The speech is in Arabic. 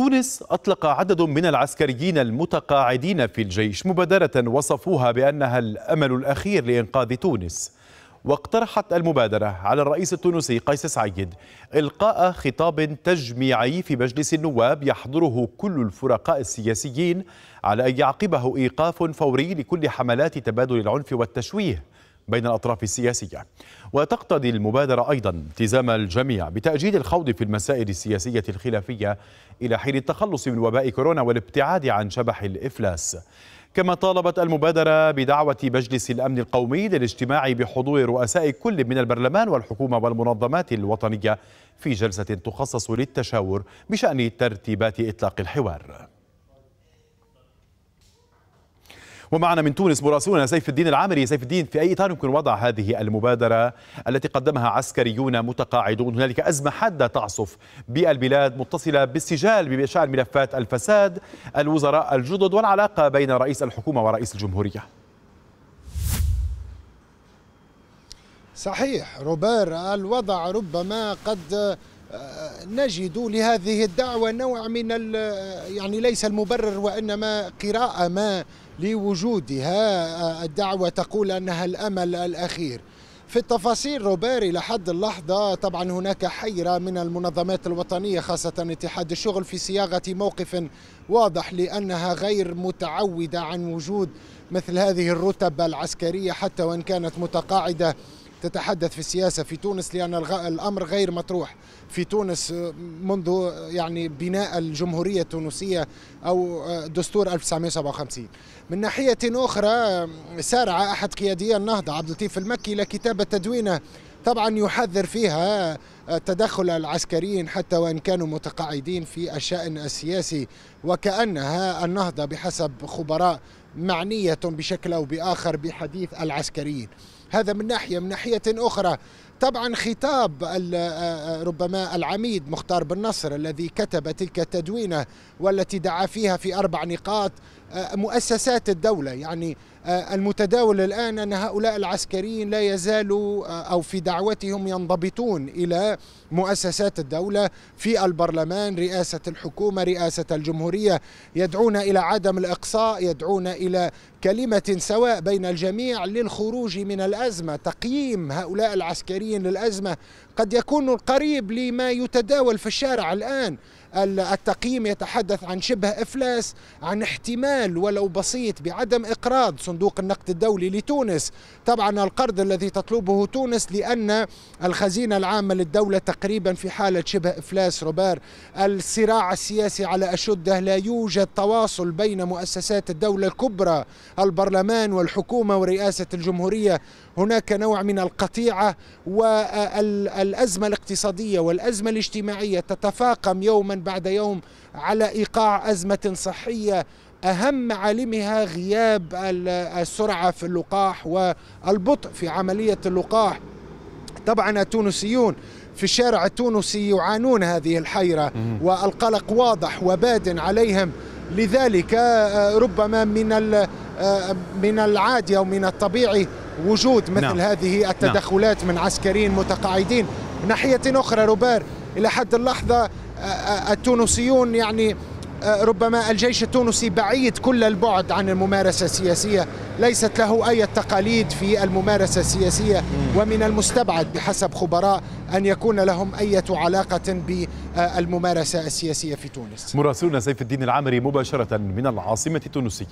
تونس أطلق عدد من العسكريين المتقاعدين في الجيش مبادرة وصفوها بأنها الأمل الأخير لإنقاذ تونس واقترحت المبادرة على الرئيس التونسي قيس سعيد إلقاء خطاب تجميعي في مجلس النواب يحضره كل الفرقاء السياسيين على أن يعقبه إيقاف فوري لكل حملات تبادل العنف والتشويه بين الأطراف السياسية وتقتضي المبادرة أيضا التزام الجميع بتأجيل الخوض في المسائل السياسية الخلافية إلى حين التخلص من وباء كورونا والابتعاد عن شبح الإفلاس كما طالبت المبادرة بدعوة مجلس الأمن القومي للاجتماع بحضور رؤساء كل من البرلمان والحكومة والمنظمات الوطنية في جلسة تخصص للتشاور بشأن ترتيبات إطلاق الحوار ومعنا من تونس مراسلنا سيف الدين العامري سيف الدين في أي إطار يمكن وضع هذه المبادرة التي قدمها عسكريون متقاعدون هنالك أزمة حادة تعصف بالبلاد متصلة بالسجال بشأن ملفات الفساد الوزراء الجدد والعلاقة بين رئيس الحكومة ورئيس الجمهورية صحيح روبير الوضع ربما قد آه، نجد لهذه الدعوة نوع من يعني ليس المبرر وإنما قراءة ما لوجودها آه، الدعوة تقول أنها الأمل الأخير في التفاصيل روباري لحد اللحظة طبعا هناك حيرة من المنظمات الوطنية خاصة اتحاد الشغل في صياغة موقف واضح لأنها غير متعودة عن وجود مثل هذه الرتب العسكرية حتى وإن كانت متقاعدة تتحدث في السياسه في تونس لان الامر غير مطروح في تونس آه، منذ آه، يعني بناء الجمهوريه التونسيه او آه، دستور 1957 من ناحيه اخرى سارع احد قيادي النهضه عبد اللطيف المكي الى كتابه تدوينه طبعا يحذر فيها تدخل العسكريين حتى وان كانوا متقاعدين في الشان السياسي وكانها النهضه بحسب خبراء معنيه بشكل او باخر بحديث العسكريين هذا من ناحية من ناحية أخرى طبعا خطاب آه، ربما العميد مختار بن نصر الذي كتب تلك التدوينة والتي دعا فيها في أربع نقاط آه، مؤسسات الدولة يعني آه، المتداول الآن أن هؤلاء العسكريين لا يزالوا آه، أو في دعوتهم ينضبطون إلى مؤسسات الدولة في البرلمان رئاسة الحكومة رئاسة الجمهورية يدعون إلى عدم الإقصاء يدعون إلى كلمة سواء بين الجميع للخروج من الأزمة تقييم هؤلاء العسكريين للأزمة قد يكون القريب لما يتداول في الشارع الآن التقييم يتحدث عن شبه إفلاس عن احتمال ولو بسيط بعدم إقراض صندوق النقد الدولي لتونس طبعا القرض الذي تطلبه تونس لأن الخزينة العامة للدولة تقريبا في حالة شبه إفلاس روبار الصراع السياسي على أشده لا يوجد تواصل بين مؤسسات الدولة الكبرى البرلمان والحكومة ورئاسة الجمهورية هناك نوع من القطيعة والأزمة الاقتصادية والأزمة الاجتماعية تتفاقم يوما بعد يوم على إيقاع أزمة صحية أهم معالمها غياب السرعة في اللقاح والبطء في عملية اللقاح طبعا التونسيون في الشارع التونسي يعانون هذه الحيرة والقلق واضح وباد عليهم لذلك آه، ربما من آه، من العادي أو من الطبيعي وجود مثل نعم. هذه نعم. التدخلات نعم. من عسكريين متقاعدين من ناحية أخرى روبير إلى حد اللحظة آه، التونسيون يعني آه، ربما الجيش التونسي بعيد كل البعد عن الممارسة السياسية ليست له أي تقاليد في الممارسة السياسية ومن المستبعد بحسب خبراء أن يكون لهم أي علاقة بالممارسة آه، السياسية في تونس مراسلنا سيف الدين العامري مباشرة من العاصمة التونسية